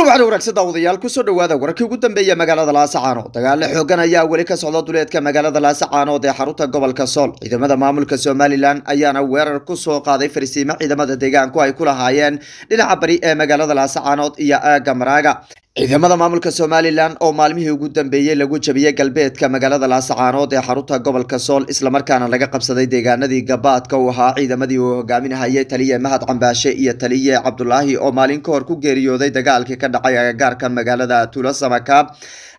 kuna waxaad wanaagsan daawadayaal kusoo dhawaada wararkii ugu dambeeya magaalada laasacaanood dagaalo xoogan ayaa weli ka socda duleedka magaalada laasacaanood ee xarunta gobolka sool ciidamada maamulka somalilan ayaana weerar kusoo qaaday farsiimo ciidamada deegaanku ay ku lahaayeen dhinaca bari ee magaalada laasacaanood iyo aaga maraaga ciidamada maamulka somalilan oo maalmihii ugu dambeeyey lagu jabiyey galbeedka magaalada laascaanood ee xarunta gobolka sool islamarkaana laga qabsaday deegaanadii gabaadka uu ahaa ciidamadii uu hogaaminahayay taliye mahad cambaashe iyo taliye cabdulaahi oo maalin ka hor ku geeriyooday dagaalkii ka dhacay agagaarka magaalada tuulo samaka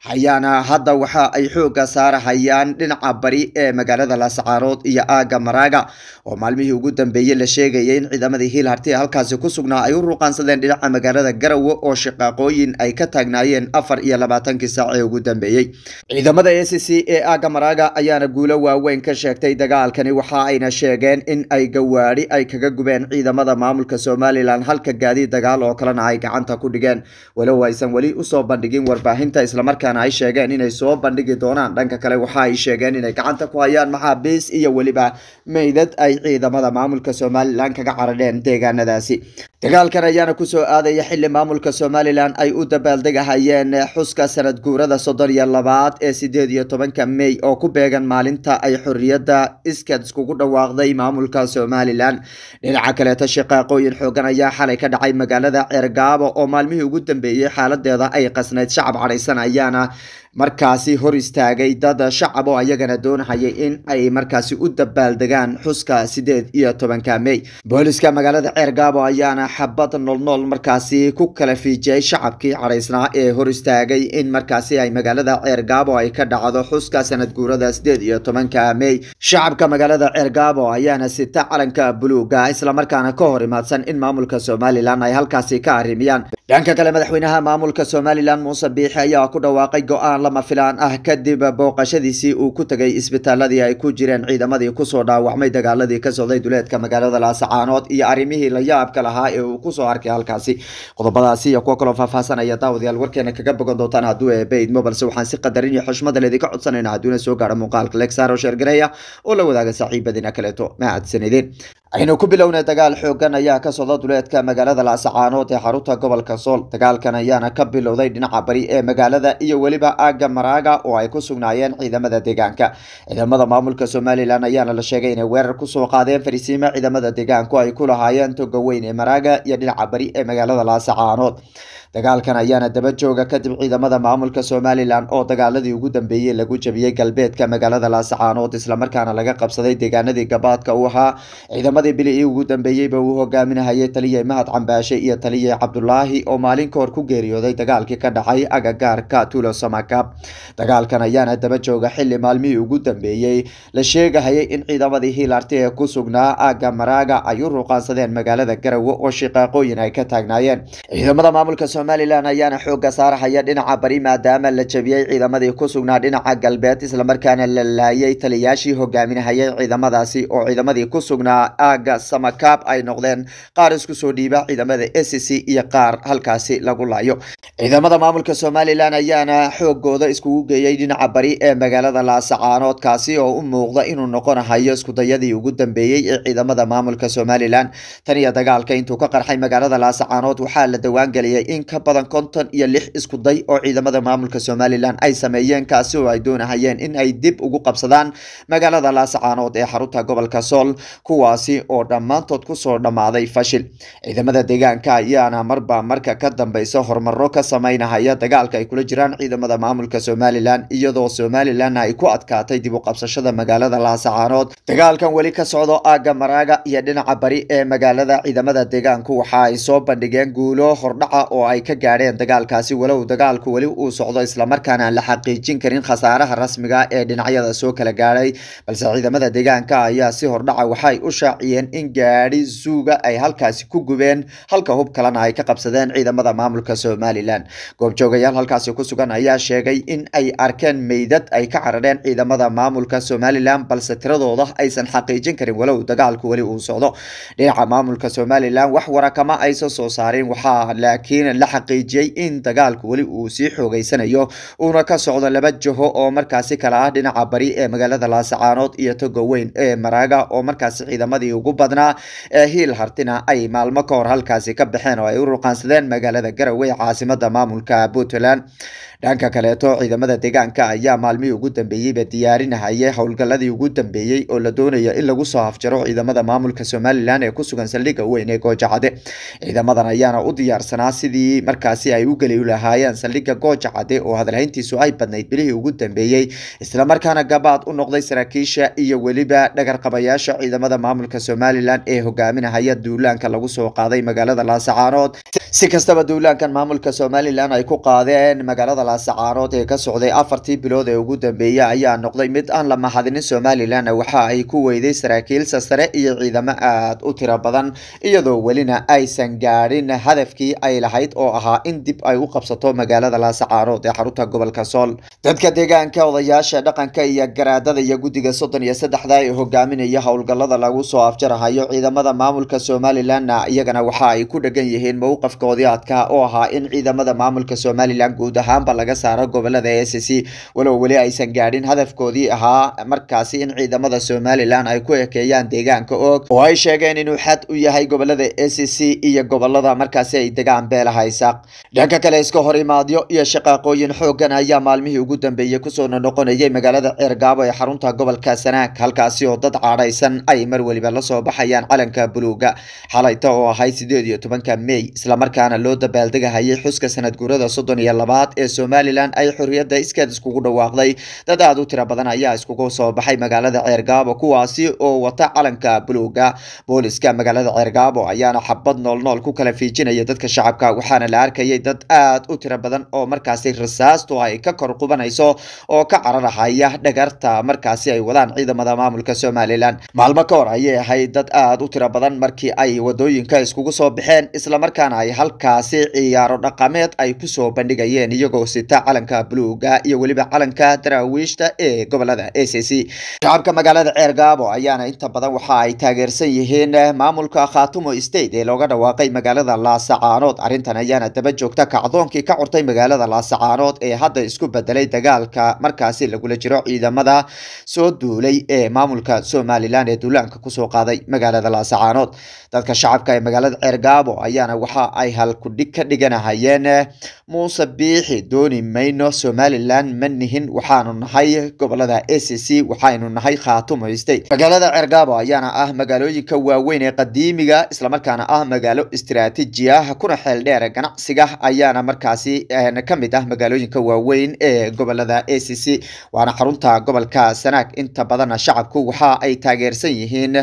ayaana hadda waxa ay xooga saarahayaan dhinaca bari ee magaalada laascaarood iyo aaga maraaga oo maalmihii ugu dambeeyey la sheegayay in ciidamadii hiilharti halkaasi ku sugnaa ay u ruqaansadeen dhinaca magaalada garawe oo shiqaaqooyin ay ka taagnaayeen afar iyo labaatankii saac ee ugu dambeeyey ciidamada a c ee aaga maraaga ayaana guulo waaweyn ka sheegtay dagaalkani waxa ayna sheegeen in ay gawaari ay kaga gubeen ciidamada maamulka somalilan halka gaadiid dagaal oo kalena ay gacanta ku dhigeen walow aysan weli usoo bandhigin warbaahinta islamarkaa markaana ay sheegeen inay soo bandhigi doonaan dhanka kale waxa ay sheegeen inay gacanta ku hayaan maxaabiis iyo weliba meydad ay ciidamada maamulka somalilan kaga carareen deegaanadaasi dagaalkan ayaana kusoo aadaya xili maamulka somalilan ay u dabaaldegahayeen xuska sanad guurada soddon iyo labaad ee sideed iyo tobanka mey oo ku beegan maalinta ay xorriyadda iskads kugu dhawaaqday maamulka somalilan dhinaca kaleeta shaqaaqooyin xoogan ayaa xalay ka dhacay magaalada ceergaabo oo maalmihii ugu dambeeyey xaaladeeda ay qasnayd shacab cadhaysan ayaana markaasi hor istaagay dad shacab oo ayagana doonhayay in ay markaasi u dabaaldegaan xuska sideed iyo tobanka mey booliska magaalada ceergaabo ayaana xabad noolnool markaasi ku kala fiijiyay shacabkii cadhaysnaa ee hor istaagay in markaasi ay magaalada ceergaabo ay ka dhacdo xuska sanad guurada sideed iyo tobanka mey shacabka magaalada ceergaabo ayaana sita calanka buluuga islamarkaana ka hor imaadsan in maamulka somalilan ay halkaasi ka arrimiyaan dhanka kale madaxweynaha maamulka somalilan muuse biixi ayaa ku dhawaaqay go-aan dhaawacaan lama filaan ah kadib booqashadiisii uu ku tegay isbitaaladii ay ku jireen ciidamadii kusoo dhaawacmay dagaaladii ka socday duleedka magaalada laasacaanood iyo arrimihii la yaabka lahaa ee uu kusoo arkay halkaasi qodobadaasi iyo kuwo kaloo faahfaasanaya daawadayaal warkeena kaga bogan doontaan hadduu eebeyd balse waxaan si qadarin iyo xushmada leedinka codsanayna hadduuna soo gaaro muuqaalka lexaro sheergareya oo la wadaaga saaxiibadiina kaleeto mahadsanideen aynu ku bilownay dagaal xooggan ayaa ka socda duleedka magaalada laascaanood ee xarunta gobolka sool dagaalkan ayaana ka bilowday dhinaca bari ee magaalada iyo weliba aagga maraaga oo ay ku sugnaayeen ciidamada deegaanka ciidamada maamulka somalilan ayaana la sheegay inay weerar kusoo qaadeen fariisiimo ciidamada deegaanku ay ku lahaayeen toga ee maraaga iyo dhinaca bari ee magaalada laascaanood dagaalkan ayaana daba jooga kadib ciidamada maamulka somalilan oo dagaaladii ugu dambeeyey lagu jabiyey galbeedka magaalada laasacaanood islamarkaana laga qabsaday deegaanadii gabaadka u ahaa ciidamadii bilii ugu dambeeyeyba uu hogaaminahayay taliye mahad cambaashe iyo taliye cabdulaahi oo maalin ka hor ku geeriyooday dagaalkii ka dhacay agagaarka tulo samakab dagaalkan ayaana daba jooga xili maalmihii ugu dambeeyey la sheegahayay in ciidamadii hiilarti ee ku sugnaa aaga maraaga ay u ruqaansadeen magaalada garawe oo shiqaaqooyin ay ka taagnaayeen ciidamada maamulka somalilan ayaana xoogga saarahaya dhinaca bari maadaama la jabiyey ciidamadii ku sugnaa dhinaca galbeed islamarkaana la laayay taliyaashii hogaaminahayay ciidamadaasi oo ciidamadii ku sugnaa aaga samakaab ay noqdeen qaar isku soo dhiiba ciidamada s c iyo qaar halkaasi lagu laayo ciidamada maamulka somalilan ayaana xoogooda iskugu geeyey dhinaca bari ee magaalada laasacaanood kaasi oo u muuqda inuu noqonahayo iskudayadii ugu dambeeyey ee ciidamada maamulka somalilan taniyo dagaalka intuu ka qarxay magaalada laasacaanood waxaa la dawaan in ka badan konton iyo lix isku day oo ciidamada maamulka somalilan ay sameeyeen kaasi oo ay doonahayeen in ay dib ugu qabsadaan magaalada laasacaanood ee xarunta gobolka sool kuwaasi oo dhammaantood kusoo dhammaaday fashil ciidamada deegaanka ayaana marba marka ka dambeysa horumaro ka sameynahaya dagaalka ay kula jiraan ciidamada maamulka somalilan iyadoo somalilan ay ku adkaatay dib uqabsashada magaalada laasacaanood dagaalkan weli ka socdo aaga maraaga iyo dhinaca bari ee magaalada ciidamada deegaanku waxa ay soo bandhigeen guulo hordhaca oo ay ay ka gaadheen dagaalkaasi walow dagaalku weli uu socdo islamarkaana aan la xaqiijin karin khasaaraha rasmiga ee dhinacyada soo kala gaadhay balse ciidamada deegaanka ayaa si hordhaca waxay u shaaciyeen in gaadhi zuuga ay halkaasi ku gubeen halka hub kalena ay ka qabsadeen ciidamada maamulka somalilan goobjoogayaal halkaasi ku sugan ayaa sheegay in ay arkeen meydad ay ka carareen ciidamada maamulka somalilan balse tiradooda aysan xaqiijin karin walow dagaalku weli uu socdo dhinaca maamulka somalilan wax wara kama aysan soo saarin waxaa laakiin la xaqiijiyey in dagaalku weli uu sii xoogeysanayo uuna ka socdo laba jaho oo markaasi kala ah dhinaca bari ee magaalada laasacaanood iyo togo weyn ee maraaga oo markaasi ciidamadii ugu badnaa ee hiil hartina ay maalmo ka hor halkaasi ka baxeen oo ay u ruqaansadeen magaalada garowe ee caasimada maamulka puntland dhanka kaleeto ciidamada deegaanka ayaa maalmihii ugu dambeeyeyba diyaarinahayay howlgalladii ugu dambeeyey oo la doonayo in lagu soo hafjaro ciidamada maamulka somalilan ee kusugan saldhigga weyn ee goojacade ciidamadan ayaana u diyaarsanaa sidii markaasi ay u geli lahaayeen saldhigga goojacade oo hadalhayntiisu ay badnayd bilihii ugu dambeeyey islamarkaana gabaad u noqday saraakiisha iyo weliba dhagarqabayaasha ciidamada maamulka somalilan ee hogaaminahaya duulaanka lagu soo qaaday magaalada laasacaanood si kastaba duulaankan maamulka somalilan ay ku qaadeen magaalada kala sacaarood ee ka socday afartii bilood ee ugu dambeeyey ayaa noqday mid aan la mahadinin somalilanna waxa ay ku weyday saraakiilsa sare iyo ciidamo aad u tira badan iyadoo welina aysan gaadhin hadafkii ay lahayd oo ahaa in dib ay u qabsato magaalada laasacaarood ee xarunta gobolka sool dadka deegaanka odayaasha dhaqanka iyo garaadada iyo guddiga soddon iyo saddexda ee hogaaminaya howlgallada lagu soo afjarahayo ciidamada maamulka somalilanna iyagana waxa ay ku dhegan yihiin mowqafkoodii adkaa oo ahaa in ciidamada maamulka somalilan guud ahaanba laga saaro gobolada a c walow weli aysan gaadhin hadafkoodii ahaa markaasi in ciidamada somalilan ay ku ekeeyaan deegaanka oog oo ay sheegeen inuu xad u yahay gobolada a c iyo gobolada markaasi ay degaan beelaha isaaq dhanka kale iska horimaadyo iyo shaqaaqooyin xooggan ayaa maalmihii ugu dambeeyey kusoo nonoqonayay magaalada ceergaabo ee xarunta gobolka sanaag halkaasi oo dad caadhaysan ay mar weliba lasoo baxayaan calanka buluuga xalayta oo ahayd sideed iyo tobanka mey islamarkaana loo dabaaldegahayay xuska sanad soddon iyo labaad ee somalilan ay xorriyadda iskeed iskugu dhawaaqday dad aad u tira badan ayaa iskugu soo baxay magaalada ceergaabo kuwaasi oo wata calanka buluuga booliska magaalada ceergaabo ayaana xabad noolnool ku kala fiijinaya dadka shacabka waxaana la arkayay dad aad u tira badan oo markaasi rasaastu ay ka kor qubanayso oo ka cararahaya dhagarta markaasi ay wadaan ciidamada maamulka somalilan maalmo ka hor ayay ahayd dad aad u tira badan markii ay wadooyinka iskugu soo baxeen islamarkaana ay halkaasi ciyaaro dhaqameed ay kusoo bandhigayeen iyagoo si sita calanka bluga iyo weliba calanka daraawiishta ee gobolada a c c shacabka magaalada ceergaabo ayaana inta badan waxa ay taageersan yihiin maamulka khatumo state ee looga dhawaaqay magaalada laasacaanood arrintan ayaana daba joogta kacdoonkii ka curtay magaalada laasacaanood ee hadda isku bedelay dagaalka markaasi lagula jiro ciidamada soo duulay ee maamulka somalilan ee duulaanka kusoo qaaday magaalada laasacaanood dadka shacabka ee magaalada ceergaabo ayaana waxa ay halkudhig ka dhiganahayeen muuse biixi dooni mayno somalilan ma nihin waxaanu nahay gobolada a c c waxaaynu nahay khaatumo state magaalada cergaabo ayaana ah magaalooyinka waaweyn ee qadiimiga islamarkaana ah magaalo istiraatiiji ah kuna xeeldheer ganacsiga ayaana markaasi eh, ka mid ah magaalooyinka waaweyn ee gobolada a c c waana xarunta gobolka sanaag inta badan shacabku waxa ay taageersan yihiin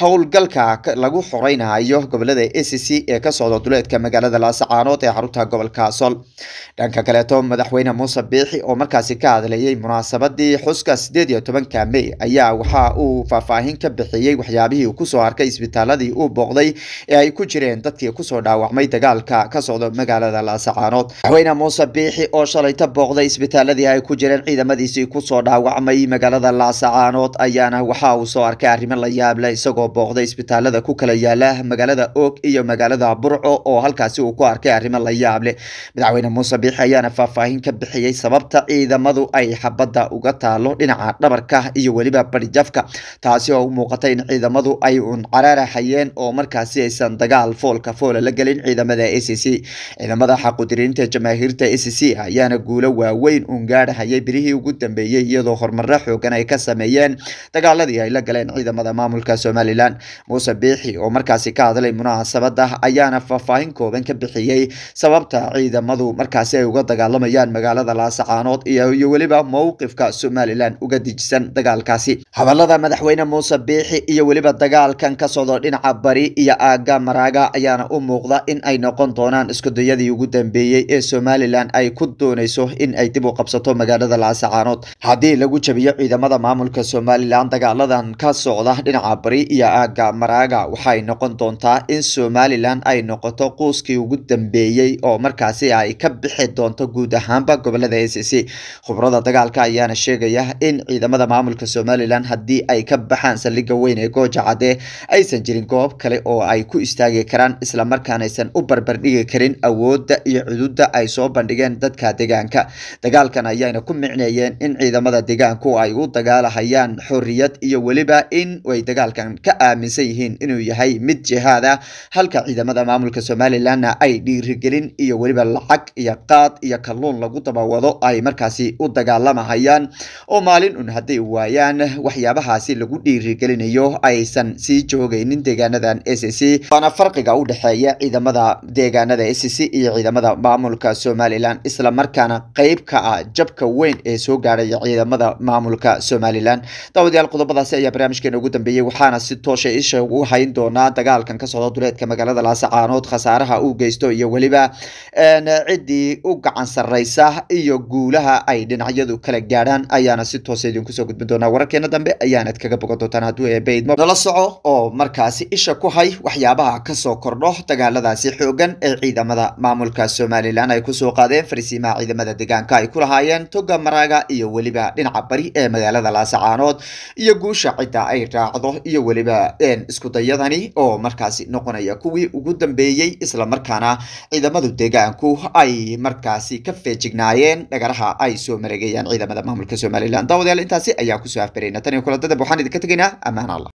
howlgalka lagu xoreynayo gobolada a c ee ka socda duleedka magaalada laasacaanood ee xarunta gobolka sool dhanka kaleeto madaxweyne muuse biixi oo markaasi ka hadlayay munaasabadii xuska sideed iyo tobanka may ayaa waxa uu faahfaahin ka bixiyey waxyaabihii kusoo arkay isbitaaladii uu booqday ee ay ku jireen dadkii kusoo dhaawacmay dagaalka ka socda magaalada laasacaanood madaxweyne muuse biixi oo shalayta booqday isbitaaladii ay ku jireen ciidamadiisii kusoo dhaawacmay magaalada laasacaanood ayaana waxa uu soo arkay arrimo la yaableh isagoo booqday isbitaalada ku kala yaala magaalada oog iyo magaalada burco oo halkaasi uu ku arkay arrimo la yaableh madaxweyne muuse biixi ayaana faafaahin faahfaahin ka bixiyey sababta ciidamadu ay xabadda uga taalo dhinaca dhabarka iyo weliba barijafka taasi oo u muuqata in ciidamadu ay uun caraarahayeen oo markaasi aysan dagaal foolka foola la gelin ciidamada a c ciidamada xaqudiriinta jamaahiirta a c ayaana guulo waaweyn uun gaarhayay birihii ugu dambeeyey iyadoo horumaro xoogan ay ka sameeyeen dagaaladii ay la galeen ciidamada maamulka somalilan muuse biixi oo markaasi ka hadlay munaasabada ayaana faahfaahin kooban ka bixiyey sababta ciidamadu markaasi ay uga dagaalamay tilmaamayaan magaalada laasacaanood iyo weliba mowqifka somalilan uga dejisan dagaalkaasi hadalada madaxweyne muuse biixi iyo weliba dagaalkan ka socdo dhinaca bari iyo aaga maraaga ayaana u muuqda in ay noqon doonaan iskudayadii ugu dambeeyey ee somalilan ay ku doonayso in ay dib u qabsato magaalada laasacaanood haddii lagu jabiyo ciidamada maamulka somalilan dagaaladan ka socda dhinaca bari iyo aaga maraaga waxay noqon doontaa in somalilan ay noqoto quuskii ugu dambeeyey oo markaasi ay ka bixi doonto guud ahaanba gobolada a c c khubrada dagaalka ayaana sheegaya in ciidamada maamulka somalilan haddii ay ka baxaan saldhigga weyn ee gooja cadee aysan jirin goob kale oo ay ku istaagi karaan islamarkaanaysan u barbardhigi karin awoodda iyo cududda ay soo bandhigeen dadka deegaanka dagaalkan ayaana ku micneeyeen in ciidamada deegaanku ay u dagaalahayaan xorriyad iyo weliba in ay dagaalkan ka aaminsan yihiin inuu yahay mid jihaada halka ciidamada maamulka somalilanna ay dhiirigelin iyo weliba lacag iyo qaad iyo kalluun dagaalmoon lagu dabawado ay markaasi u dagaalamahayaan oo maalin un hadday waayaan waxyaabahaasi lagu dhiirigelinayo aysan sii joogaynin deegaanadan s c waana farqiga u dhexeeya ciidamada deegaanada s c iyo ciidamada maamulka somalilan islamarkaana qeyb ka ah jabka weyn ee soo gaadhaya ciidamada maamulka somalilan daawadayaal qodobadaasi ayaa barnaamijkeena ugu dambeeyey waxaana si toosha ah isha ugu hayn doonaa dagaalkan ka socda duleedka magaalada laasacaanood khasaaraha uu geysto iyo weliba ciddii u gacan sarey sarraysa iyo guulaha ay dhinacyadu kala gaadhaan ayaana si toosa ah idinku soo gudbin doonaa wararkeena dambe ayaanad kaga bogan doontaan hadduu eebeydmo nala soco oo markaasi isha ku hay waxyaabaha kasoo kordho dagaaladaasi xoogan ee ciidamada maamulka somalilan ay kusoo qaadeen farsiimaha ciidamada deegaanka ay ku lahaayeen toga maraaga iyo weliba dhinaca bari ee magaalada laasacaanood iyo guusha cidda ay raacdo iyo weliba iskudayadani oo markaasi noqonaya kuwii ugu dambeeyey islamarkaana ciidamadu deegaanku ay markaasi ka bay jignaayeen dhagaraha ay soo mareegayaan ciidamada maamulka somalilan daawadayaal intaasi ayaa kusoo afbareynaa tan iyo kuladada waxaan idinka tegaynaa ammaan allah